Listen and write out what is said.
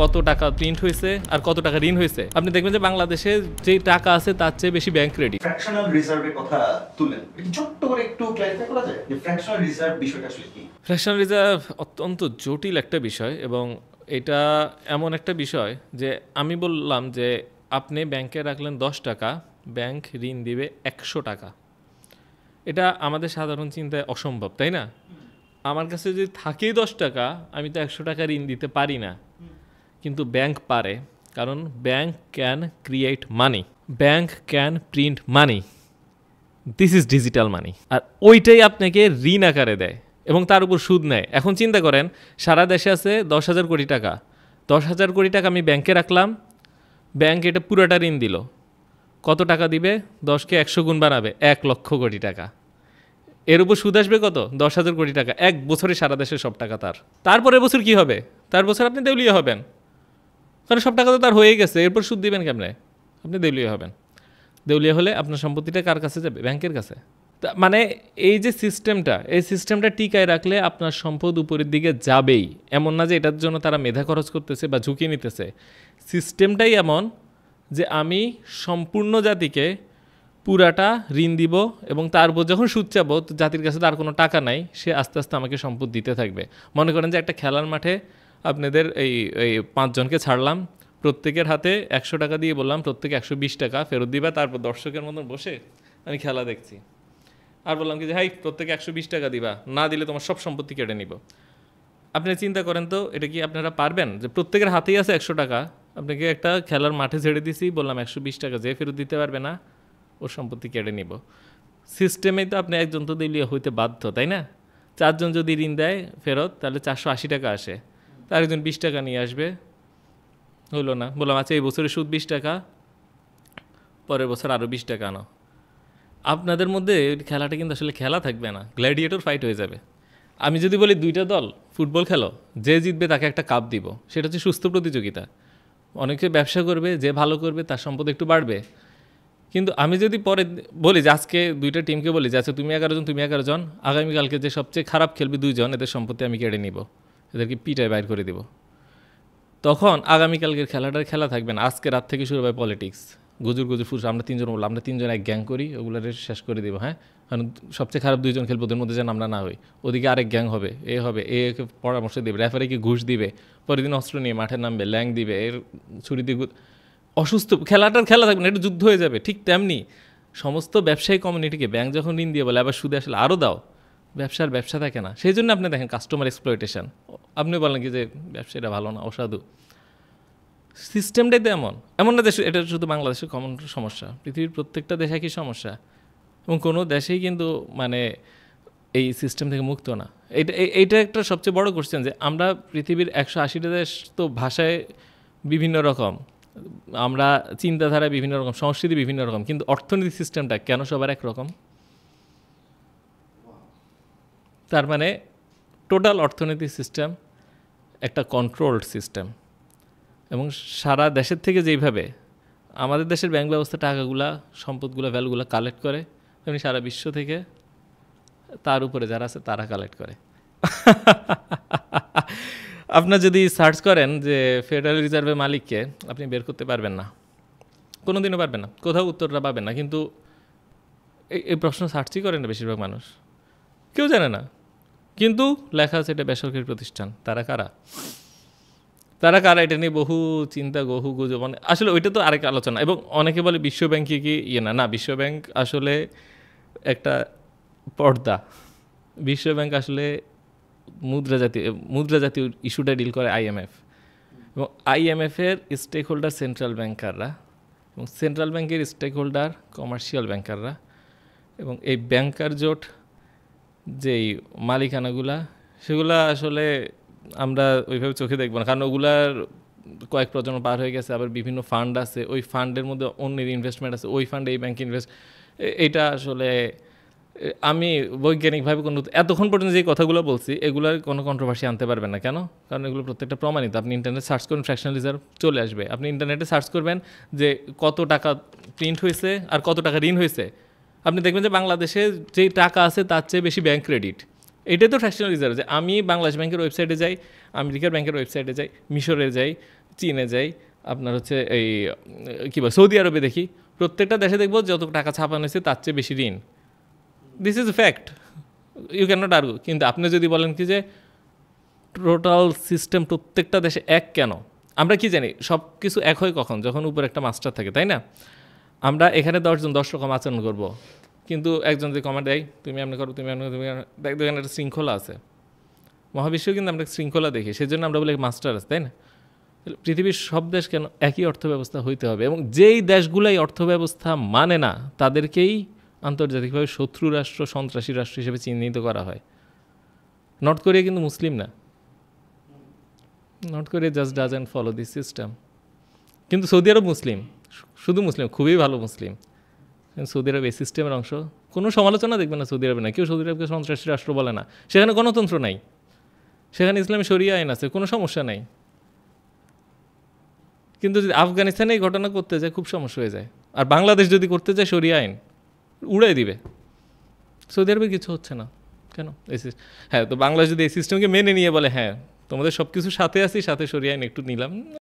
কত টাকা প্রিন্ট হয়েছে আর কত টাকা ঋণ হয়েছে আপনি দেখবেন যে বাংলাদেশে যে টাকা আছে তার চেয়ে বেশি ব্যাংক ক্রেডিট ফ্র্যাকশনাল রিজার্ভের কথা তুলেন ছোট্ট করে একটু ক্ল্যারিফাই করা যায় যে ফ্র্যাকশনাল রিজার্ভ বিষয়টা আসলে কি ফ্র্যাকশনাল রিজার্ভ অত্যন্ত জটিল একটা বিষয় এবং এটা এমন একটা বিষয় যে আমি বললাম যে আপনি ব্যাংকে রাখলেন দশ টাকা ব্যাংক ঋণ দিবে একশো টাকা এটা আমাদের সাধারণ চিন্তায় অসম্ভব তাই না আমার কাছে যদি থাকে দশ টাকা আমি তো একশো টাকা ঋণ দিতে পারি না কিন্তু ব্যাংক পারে কারণ bank can create money bank can print money this is digital money আর ওইটাই আপনাকে ঋণ আকারে দেয় এবং তার উপর সুদ নেয় এখন চিন্তা করেন সারা দেশে আছে দশ হাজার কোটি টাকা দশ হাজার কোটি টাকা আমি ব্যাংকে রাখলাম ব্যাংক এটা পুরোটা ঋণ দিল কত টাকা দিবে দশকে একশো গুণ বানাবে এক লক্ষ কোটি টাকা এর উপর সুদ আসবে কত দশ হাজার কোটি টাকা এক বছরে সারা দেশে সব টাকা তার তারপরে বছর কি হবে তার বছর আপনি দেউলিয়া হবেন কারণ সব টাকা তো তার হয়ে গেছে এরপর সুদ দিবেন কেমনে আপনি দেউলিয়া হবেন দেউলিয়া হলে আপনার সম্পত্তিটা কার কাছে যাবে ব্যাংকের কাছে মানে এই যে সিস্টেমটা এই সিস্টেমটা টিকায় রাখলে আপনার সম্পদ উপরের দিকে যাবেই এমন না যে এটার জন্য তারা মেধা খরচ করতেছে বা ঝুঁকি নিতেছে সিস্টেমটাই এমন যে আমি সম্পূর্ণ জাতিকে পুরাটা ঋণ দিব এবং তারপর যখন সুদ চাব জাতির কাছে তার কোনো টাকা নাই সে আস্তে আস্তে আমাকে সম্পদ দিতে থাকবে মনে করেন যে একটা খেলার মাঠে আপনাদের এই এই পাঁচজনকে ছাড়লাম প্রত্যেকের হাতে একশো টাকা দিয়ে বললাম প্রত্যেকে একশো বিশ টাকা ফেরত দিবা তারপর দর্শকের মতন বসে আমি খেলা দেখছি আর বললাম কি যে হাই প্রত্যেকে একশো বিশ টাকা দিবা না দিলে তোমার সব সম্পত্তি কেটে নিব আপনি চিন্তা করেন তো এটা কি আপনারা পারবেন যে প্রত্যেকের হাতেই আছে একশো টাকা আপনাকে একটা খেলার মাঠে ছেড়ে দিছি বললাম একশো বিশ টাকা যে ফেরত দিতে পারবে না ওর সম্পত্তি কেটে নিব সিস্টেমেই তো আপনি একজন তো দিলিয়া হইতে বাধ্য তাই না চারজন যদি ঋণ দেয় ফেরত তাহলে চারশো আশি টাকা আসে আরেকজন বিশ টাকা নিয়ে আসবে হলো না বললাম আচ্ছা এই বছরে সুদ বিশ টাকা পরের বছর আরও বিশ টাকা আনো আপনাদের মধ্যে খেলাটা কিন্তু আসলে খেলা থাকবে না গ্ল্যাডিয়েটর ফাইট হয়ে যাবে আমি যদি বলি দুইটা দল ফুটবল খেলো যে জিতবে তাকে একটা কাপ দিব সেটা হচ্ছে সুস্থ প্রতিযোগিতা অনেকে ব্যবসা করবে যে ভালো করবে তার সম্পদ একটু বাড়বে কিন্তু আমি যদি পরে বলি যে আজকে দুইটা টিমকে বলি যে আচ্ছা তুমি এগারো জন তুমি এগারো জন আগামীকালকে যে সবচেয়ে খারাপ খেলবে দুইজন এদের সম্পত্তি আমি কেড়ে নিব এদেরকে পিটায় বাইর করে দেব তখন আগামীকালকের খেলাটার খেলা থাকবেন আজকে রাত থেকে শুরু হয় পলিটিক্স গুজুর গুজুর ফুস আমরা তিনজন বললাম আমরা তিনজন এক গ্যাং করি ওগুলো শেষ করে দেবো হ্যাঁ কারণ সবচেয়ে খারাপ দুইজন খেলবো ওদের মধ্যে যেন আমরা না হই ওদিকে আরেক গ্যাং হবে এ হবে এ পরামর্শ দেবে রেফারিকে ঘুষ দিবে পরের দিন অস্ত্র নিয়ে মাঠে নামবে ল্যাং দিবে এর ছুরি দিয়ে অসুস্থ খেলাটার খেলা থাকবে না একটু যুদ্ধ হয়ে যাবে ঠিক তেমনি সমস্ত ব্যবসায়ী কমিউনিটিকে ব্যাংক যখন ঋণ দিয়ে বলে আবার সুদে আসলে আরও দাও ব্যবসার ব্যবসা থাকে না সেই জন্য আপনি দেখেন কাস্টমার এক্সপ্লয়টেশন আপনি বলেন কি যে এটা ভালো না অসাধু সিস্টেমটাই তো এমন এমন না দেশ এটা শুধু বাংলাদেশের কমন সমস্যা পৃথিবীর প্রত্যেকটা দেশে একই সমস্যা এবং কোনো দেশেই কিন্তু মানে এই সিস্টেম থেকে মুক্ত না এটা এইটা একটা সবচেয়ে বড় কোশ্চেন যে আমরা পৃথিবীর একশো আশিটা দেশ তো ভাষায় বিভিন্ন রকম আমরা চিন্তাধারা বিভিন্ন রকম সংস্কৃতি বিভিন্ন রকম কিন্তু অর্থনৈতিক সিস্টেমটা কেন সবার একরকম তার মানে টোটাল অর্থনীতি সিস্টেম একটা কন্ট্রোলড সিস্টেম এবং সারা দেশের থেকে যেইভাবে আমাদের দেশের ব্যাংক ব্যবস্থা টাকাগুলা সম্পদগুলো ভ্যালুগুলো কালেক্ট করে তেমনি সারা বিশ্ব থেকে তার উপরে যারা আছে তারা কালেক্ট করে আপনার যদি সার্চ করেন যে ফেডারেল রিজার্ভের মালিককে আপনি বের করতে পারবেন না কোনো দিনও পারবেন না কোথাও উত্তরটা পাবেন না কিন্তু এই প্রশ্ন সার্চই করেন না বেশিরভাগ মানুষ কেউ জানে না কিন্তু লেখা আছে এটা বেসরকারি প্রতিষ্ঠান তারা কারা তারা কারা এটা নিয়ে বহু চিন্তা বহু গুজব মানে আসলে ওইটা তো আরেক আলোচনা এবং অনেকে বলে বিশ্বব্যাংকে কি ইয়ে না না বিশ্বব্যাংক আসলে একটা পর্দা বিশ্বব্যাংক আসলে মুদ্রা জাতীয় মুদ্রা জাতীয় ইস্যুটা ডিল করে আইএমএফ এবং আইএমএফের স্টেক হোল্ডার সেন্ট্রাল ব্যাংকাররা এবং সেন্ট্রাল ব্যাংকের স্টেক হোল্ডার কমার্শিয়াল ব্যাংকাররা এবং এই ব্যাংকার জোট যেই মালিকানাগুলা সেগুলা আসলে আমরা ওইভাবে চোখে দেখব না কারণ ওগুলার কয়েক প্রজন্ম পার হয়ে গেছে আবার বিভিন্ন ফান্ড আছে ওই ফান্ডের মধ্যে অন্যের ইনভেস্টমেন্ট আছে ওই ফান্ডে এই ব্যাংক ইনভেস্ট এটা আসলে আমি বৈজ্ঞানিকভাবে কোনো এতক্ষণ পর্যন্ত যে কথাগুলো বলছি এগুলোর কোনো কন্ট্রোভার্সি আনতে পারবেন না কেন কারণ এগুলো প্রত্যেকটা প্রমাণিত আপনি ইন্টারনেট সার্চ করুন ফ্র্যাকশনাল রিজার্ভ চলে আসবে আপনি ইন্টারনেটে সার্চ করবেন যে কত টাকা প্রিন্ট হয়েছে আর কত টাকা ঋণ হয়েছে আপনি দেখবেন যে বাংলাদেশে যে টাকা আছে তার চেয়ে বেশি ব্যাংক ক্রেডিট এটাই তো ফ্যাকশনাল রিজার্ভ যে আমি বাংলাদেশ ব্যাংকের ওয়েবসাইটে যাই আমেরিকার ব্যাংকের ওয়েবসাইটে যাই মিশরে যাই চীনে যাই আপনার হচ্ছে এই কী বল সৌদি আরবে দেখি প্রত্যেকটা দেশে দেখবো যত টাকা ছাপানো হয়েছে তার চেয়ে বেশি ঋণ this is fact you can not argue কিন্তু আপনি যদি বলেন কি যে টোটাল সিস্টেম প্রত্যেকটা দেশে এক কেন আমরা কি জানি সব কিছু এক হয় কখন যখন উপর একটা মাস্টার থাকে তাই না আমরা এখানে দশজন দশ রকম আচরণ করব কিন্তু একজন যদি কমান্ড দেয় তুমি এমনি করো তুমি এমনি তুমি এখানে একটা শৃঙ্খলা আছে মহাবিশ্ব কিন্তু আমরা শৃঙ্খলা দেখি সেই জন্য আমরা বলি মাস্টার আছে তাই না পৃথিবীর সব দেশ কেন একই অর্থ ব্যবস্থা হইতে হবে এবং যেই দেশগুলাই অর্থ ব্যবস্থা মানে না তাদেরকেই আন্তর্জাতিকভাবে শত্রু রাষ্ট্র সন্ত্রাসী রাষ্ট্র হিসেবে চিহ্নিত করা হয় নর্থ কোরিয়া কিন্তু মুসলিম না North Korea just does and follow this system কিন্তু সৌদি আরব মুসলিম শুধু মুসলিম খুবই ভালো মুসলিম সৌদি আরব এই সিস্টেমের অংশ কোনো সমালোচনা দেখবে না সৌদি আরবে না কেউ সৌদি আরবকে সন্ত্রাসী রাষ্ট্র বলে না সেখানে গণতন্ত্র নাই সেখানে ইসলামী শরিয়া আইন আছে কোনো সমস্যা নাই কিন্তু যদি আফগানিস্তানে এই ঘটনা করতে যায় খুব সমস্যা হয়ে যায় আর বাংলাদেশ যদি করতে যায় শরিয়া আইন উড়াই দিবে সৌদি আরবে কিছু হচ্ছে না কেন এই হ্যাঁ তো বাংলাদেশ যদি এই সিস্টেমকে মেনে নিয়ে বলে হ্যাঁ তোমাদের সব কিছু সাথে আসি সাথে সরিয়ে আইন একটু নিলাম